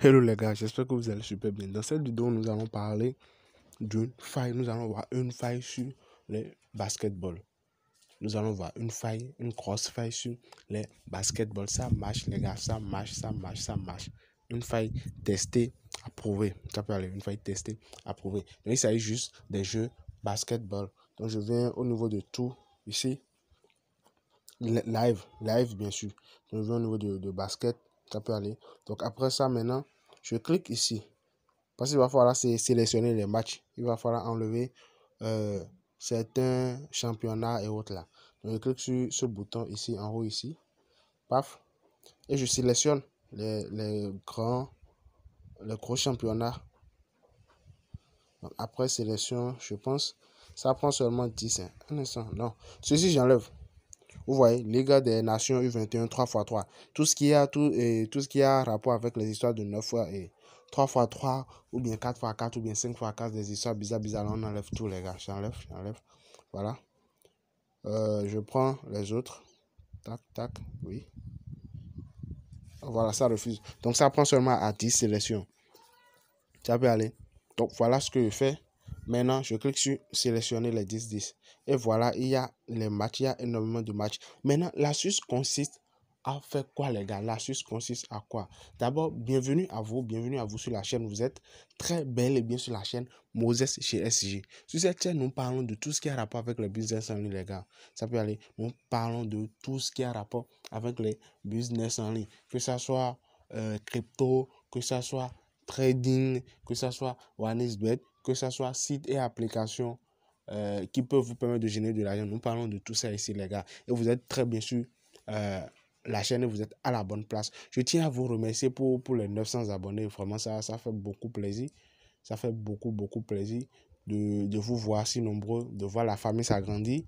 Hello les gars, j'espère que vous allez super bien. Dans cette vidéo, nous allons parler d'une faille. Nous allons voir une faille sur les basketball. Nous allons voir une faille, une grosse faille sur les basketball. Ça marche les gars, ça marche, ça marche, ça marche. Une faille testée, approuvée. Ça peut aller, une faille testée, approuvée. Donc il s'agit juste des jeux basketball. Donc je viens au niveau de tout ici. Live, live bien sûr. je viens au niveau de, de basket peut aller. Donc après ça, maintenant, je clique ici. Parce qu'il va falloir sélectionner les matchs. Il va falloir enlever euh, certains championnats et autres là. Donc je clique sur ce bouton ici, en haut ici. Paf. Et je sélectionne les, les grands, les gros championnats. après sélection, je pense, ça prend seulement 10. Hein. ans non. Ceci, j'enlève. Vous voyez, Liga des Nations U21 3x3. Tout ce qui a, tout, et, tout ce qui a rapport avec les histoires de 9 fois et 3x3 ou bien 4x4 ou bien 5x4, des histoires bizarres, bizarres. on enlève tout, les gars. J'enlève, j'enlève. Voilà. Euh, je prends les autres. Tac, tac, oui. Voilà, ça refuse. Donc, ça prend seulement à 10 sélections. Ça peut aller. Donc, voilà ce que je fais. Maintenant, je clique sur sélectionner les 10-10. Et voilà, il y a les matchs, il y a énormément de matchs. Maintenant, la l'astuce consiste à faire quoi, les gars La L'astuce consiste à quoi D'abord, bienvenue à vous, bienvenue à vous sur la chaîne. Vous êtes très belle et bien sur la chaîne Moses chez SG. Sur cette chaîne, nous parlons de tout ce qui a rapport avec le business en ligne, les gars. Ça peut aller. Nous parlons de tout ce qui a rapport avec le business en ligne. Que ce soit euh, crypto, que ce soit trading, que ce soit one bad, que ce soit site et application euh, qui peuvent vous permettre de générer de l'argent. Nous parlons de tout ça ici, les gars. Et vous êtes très bien sûr euh, la chaîne, et vous êtes à la bonne place. Je tiens à vous remercier pour, pour les 900 abonnés. Vraiment, ça, ça fait beaucoup plaisir. Ça fait beaucoup, beaucoup plaisir de, vous voir si nombreux, de voir la famille s'agrandir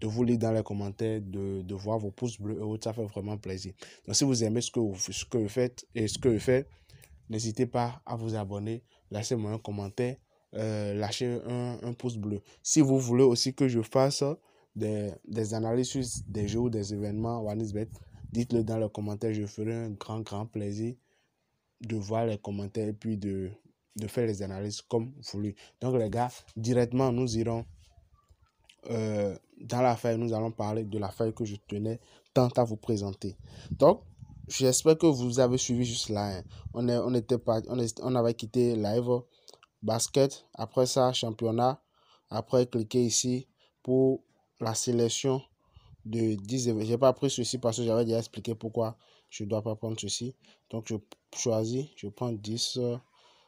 de vous lire dans les commentaires, de, voir vos pouces bleus et autres, ça fait vraiment plaisir. Donc si vous aimez ce que ce que vous faites et ce que je fais, n'hésitez pas à vous abonner, laissez-moi un commentaire Lâchez euh, lâcher un, un, pouce bleu. Si vous voulez aussi que je fasse des, des analyses des jeux ou des événements dites-le dans les commentaires. Je ferai un grand, grand plaisir de voir les commentaires et puis de, de faire les analyses comme voulu. Donc, les gars, directement, nous irons euh, dans la feuille. Nous allons parler de la feuille que je tenais tant à vous présenter. Donc, j'espère que vous avez suivi juste là. Hein. On, est, on, était pas, on, est, on avait quitté live basket, après ça, championnat. Après, cliquez ici pour la sélection de 10 événements. Je n'ai pas pris ceci parce que j'avais déjà expliqué pourquoi je ne dois pas prendre ceci. Donc, je choisis, je prends 10 euh,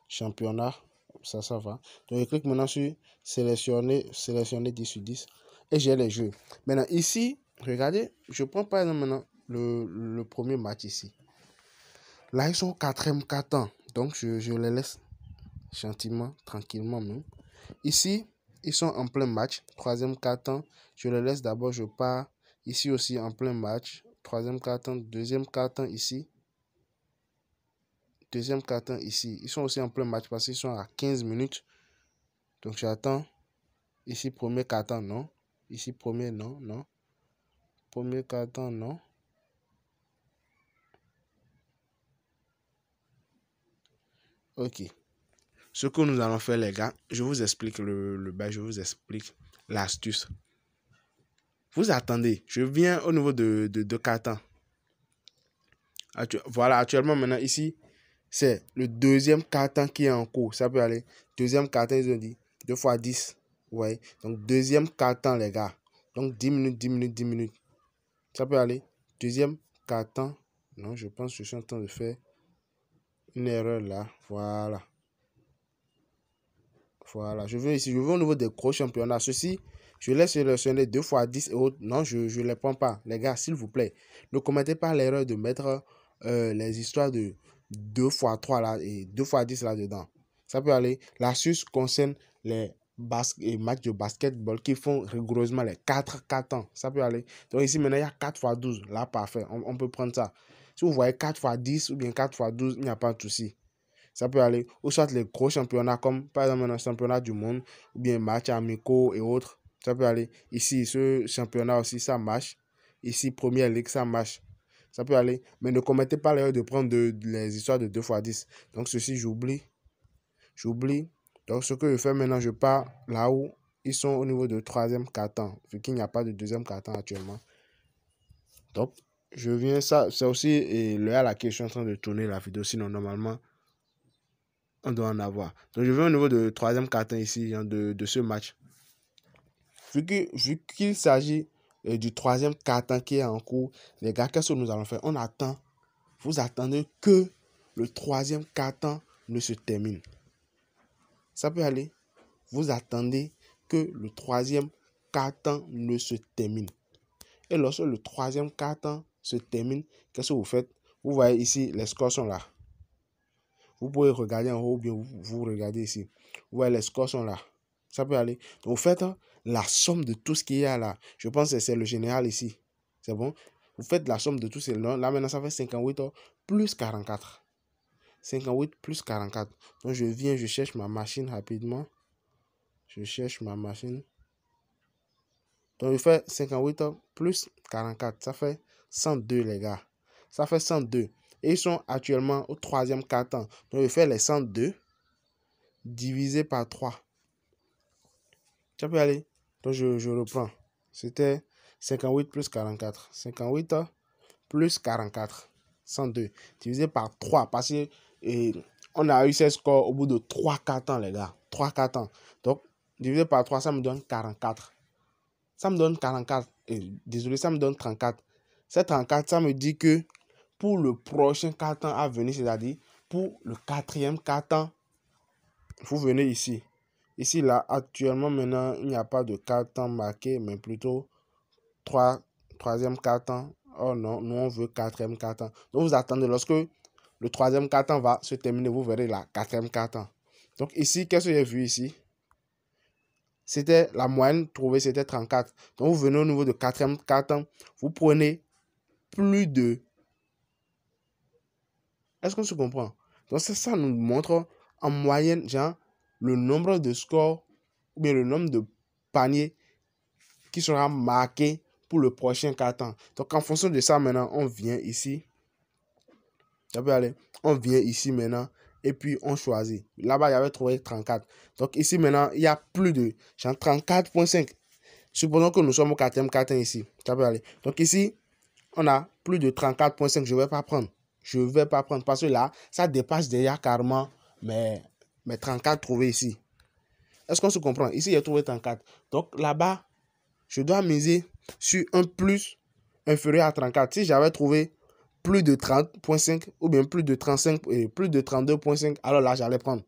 championnats. Ça, ça va. Donc, je clique maintenant sur sélectionner, sélectionner 10 sur 10 et j'ai les jeux. Maintenant, ici, regardez, je prends par exemple maintenant le, premier match ici. Là, ils sont au quatrième 4 ans. Donc, je, je les laisse gentiment, tranquillement même. Ici, ils sont en plein match. Troisième carton, je les laisse d'abord, je pars. Ici aussi en plein match. Troisième carton, deuxième carton ici. Deuxième carton ici. Ils sont aussi en plein match parce qu'ils sont à 15 minutes. Donc j'attends. Ici, premier carton, non. Ici, premier, non, non. Premier carton, non. Ok. Ce que nous allons faire, les gars, je vous explique le, le je vous explique l'astuce. Vous attendez, je viens au niveau de, de, de voilà, actuellement, maintenant, ici, c'est le deuxième carton qui est en cours. Ça peut aller. Deuxième carton, ils ont dit 2 fois 10. Ouais. Donc, deuxième carton, les gars. Donc, 10 minutes, 10 minutes, 10 minutes. Ça peut aller. Deuxième carton. Non, je pense que je suis en train de faire une erreur là. Voilà. Voilà, je veux ici, je veux au niveau des gros championnats. Ceci, je laisse sélectionner 2 fois 10 et autres. Non, je ne les prends pas. Les gars, s'il vous plaît, ne commettez pas l'erreur de mettre euh, les histoires de 2 x 3 là et 2 fois 10 là-dedans. Ça peut aller. La suisse concerne les et matchs de basketball qui font rigoureusement les 4, 4 ans. Ça peut aller. Donc ici, maintenant, il y a 4 x 12. Là, parfait. On, peut prendre ça. Si vous voyez 4 x 10 ou bien 4 x 12, il n'y a pas de souci. Ça peut aller ou soit les gros championnats comme par exemple un championnat du monde ou bien matchs amicaux et autres. Ça peut aller ici, ce championnat aussi, ça marche. Ici, Première Ligue, ça marche. Ça peut aller. Mais ne commettez pas l'erreur de prendre les histoires de 2 x 10. Donc ceci, j'oublie. J'oublie. Donc ce que je fais maintenant, je pars là où ils sont au niveau de 3e, troisième carton, vu qu'il n'y a pas de deuxième carton actuellement. top je viens ça. C'est aussi et le à question, je en train de tourner la vidéo. Sinon, normalement, on doit en avoir. Donc, je vais au niveau de troisième carton ici, hein, de, ce match. Vu qu'il s'agit euh, du troisième carton qui est en cours, les gars, qu'est-ce que nous allons faire On attend. Vous attendez que le troisième carton ne se termine. Ça peut aller. Vous attendez que le troisième carton ne se termine. Et lorsque le troisième carton se termine, qu'est-ce que vous faites Vous voyez ici, les scores sont là. Vous pouvez regarder en haut ou bien vous, regardez ici. Ouais, les scores sont là. Ça peut aller. Vous faites hein, la somme de tout ce qu'il y a là, je pense que c'est le général ici. C'est bon Vous faites la somme de tout ce là. Là, maintenant, ça fait 58 hein, plus 44. 58 plus 44. Donc, je viens, je cherche ma machine rapidement. Je cherche ma machine. Donc, je fais 58 hein, plus 44. Ça fait 102, les gars. Ça fait 102. Et ils sont actuellement au troisième carton. Donc, je faire les 102 divisé par 3. Tu peux aller. je, reprends. C'était 58 plus 44. 58 plus 44. 102 divisé par 3. Parce qu'on on a eu ce score au bout de 3 4 ans, les gars. 3 4 ans. Donc, divisé par 3, ça me donne 44. Ça me donne 44. désolé, ça me donne 34. Cette 34, ça me dit que pour le prochain 4 ans à venir, c'est-à-dire pour le quatrième 4 ans. Vous venez ici. Ici, là, actuellement, maintenant, il n'y a pas de 4 ans marqué, mais plutôt 3, 3 4 ans. Oh non, nous, on veut 4e 4 ans. Donc, vous attendez, lorsque le 3 4 ans va se terminer, vous verrez la 4e 4 ans. Donc, ici, qu'est-ce que j'ai vu ici? C'était la moyenne trouvée, c'était 34. Donc, vous venez au niveau de 4e 4 ans, vous prenez plus de est-ce qu'on se comprend Donc ça, ça nous montre en moyenne, genre, le nombre de scores ou bien le nombre de paniers qui sera marqué pour le prochain carton. Donc en fonction de ça, maintenant, on vient ici. Ça peut aller. On vient ici maintenant et puis on choisit. Là-bas, il y avait trouvé 34. Donc ici maintenant, il y a plus de genre 34.5. Supposons que nous sommes au quatrième carton ici. Ça peut aller. Donc ici, on a plus de 34.5. Je ne vais pas prendre je ne vais pas prendre. Parce que là, ça dépasse déjà carrément mes, 34 trouvés ici. Est-ce qu'on se comprend Ici, j'ai trouvé 34. Donc là-bas, je dois miser sur un plus inférieur à 34. Si j'avais trouvé plus de 30.5 ou bien plus de 35 et eh, plus de 32.5, alors là, j'allais prendre.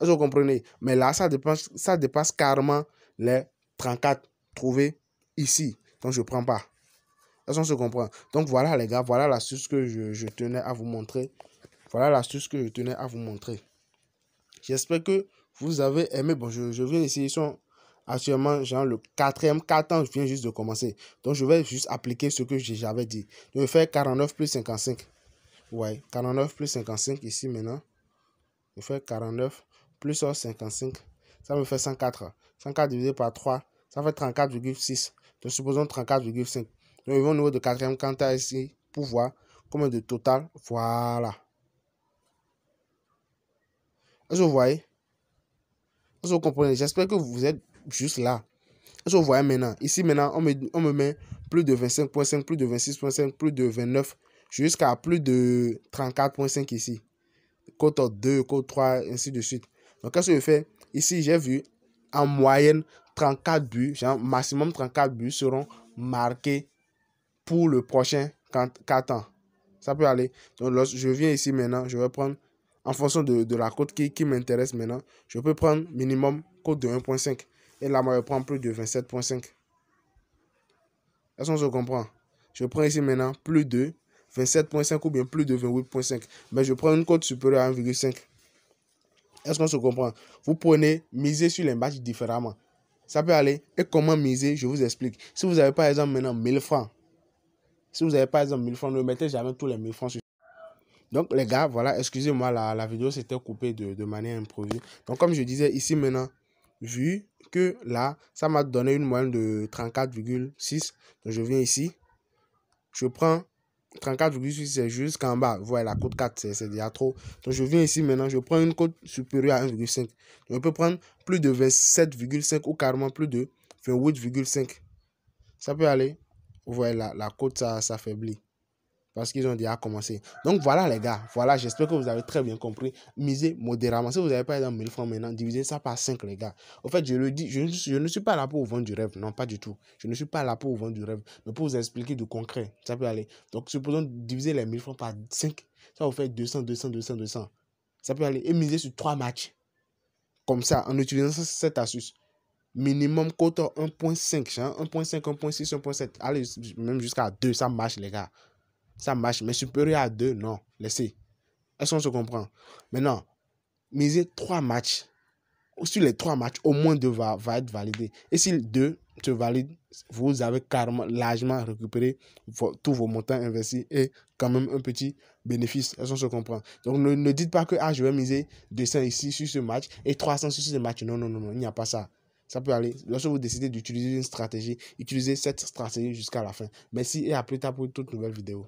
Est-ce que vous comprenez Mais là, ça dépasse, ça dépasse carrément les 34 trouvés ici. Donc, je ne prends pas. Ça, se comprend. Donc voilà les gars, voilà l'astuce que je, tenais à vous montrer. Voilà l'astuce que je tenais à vous montrer. J'espère que vous avez aimé. Bon, je, je viens Ils sont Actuellement, genre, le quatrième ans, je viens juste de commencer. Donc, je vais juste appliquer ce que j'avais dit. Je vais faire 49 plus 55. Ouais, 49 plus 55 ici maintenant. Je fais 49 plus 55. Ça me fait 104. 104 divisé par 3, ça fait 34,6. Donc, supposons 34,5. Nous arrivons au niveau de quatrième quantité ici pour voir combien de total. Voilà. vous voyez vous comprenez J'espère que vous êtes juste là. vous voyez maintenant Ici, maintenant, on me, on me met plus de 25.5, plus de 26.5, plus de 29, jusqu'à plus de 34.5 ici. Côte 2, côte 3, ainsi de suite. Donc, qu'est-ce que je fais Ici, j'ai vu en moyenne 34 buts, genre maximum 34 buts seront marqués pour le prochain 4 ans. Ça peut aller. Donc, lorsque je viens ici maintenant, je vais prendre, en fonction de, la cote qui, m'intéresse maintenant, je peux prendre minimum cote de 1.5. Et là, moi, je prends plus de 27.5. Est-ce qu'on se comprend Je prends ici maintenant plus de 27.5 ou bien plus de 28.5. Mais je prends une cote supérieure à 1,5. Est-ce qu'on se comprend Vous prenez, miser sur les matchs différemment. Ça peut aller. Et comment miser Je vous explique. Si vous avez par exemple maintenant 1000 francs, si vous n'avez pas exemple 1000 francs, ne mettez jamais tous les 1000 francs donc les gars, voilà, excusez-moi, la, la, vidéo s'était coupée de, manière improvisée. Donc comme je disais ici maintenant, vu que là, ça m'a donné une moyenne de 34,6. Donc je viens ici, je prends 34,6, c'est qu'en bas. Voilà, la cote 4, c'est déjà trop. Donc je viens ici maintenant, je prends une cote supérieure à 1,5. Je peux prendre plus de 27,5 ou carrément plus de 28,5. Ça peut aller vous voyez la, la côte ça s'affaiblit parce qu'ils ont déjà commencé. Donc voilà les gars, voilà, j'espère que vous avez très bien compris. Misez modérément. Si vous n'avez pas exemple 1000 francs maintenant, divisez ça par 5 les gars. en fait, je le dis, je, ne suis pas là pour vendre du rêve, non, pas du tout. Je ne suis pas là pour vendre du rêve, mais pour vous expliquer de concret. Ça peut aller. Donc supposons diviser les 1000 francs par 5, ça vous fait 200, 200, 200, 200. Ça peut aller. Et miser sur trois matchs. Comme ça, en utilisant cette astuce minimum cote 1.5, 1.5, 1.6, 1.7, allez, même jusqu'à 2, ça marche, les gars. Ça marche, mais supérieur à 2, non, laissez. Est-ce qu'on se comprend Maintenant, miser 3 matchs. Sur les 3 matchs, au moins 2 va, va être validé. Et si 2 se valide, vous avez largement récupéré tous vos montants investis et quand même un petit bénéfice. Est-ce qu'on se comprend Donc, ne, dites pas que ah, je vais miser 200 ici sur ce match et 300 sur ce match. Non, non, non, non il n'y a pas ça. Ça peut aller. Lorsque vous décidez d'utiliser une stratégie, utilisez cette stratégie jusqu'à la fin. Merci et à plus tard pour une toute nouvelle vidéo.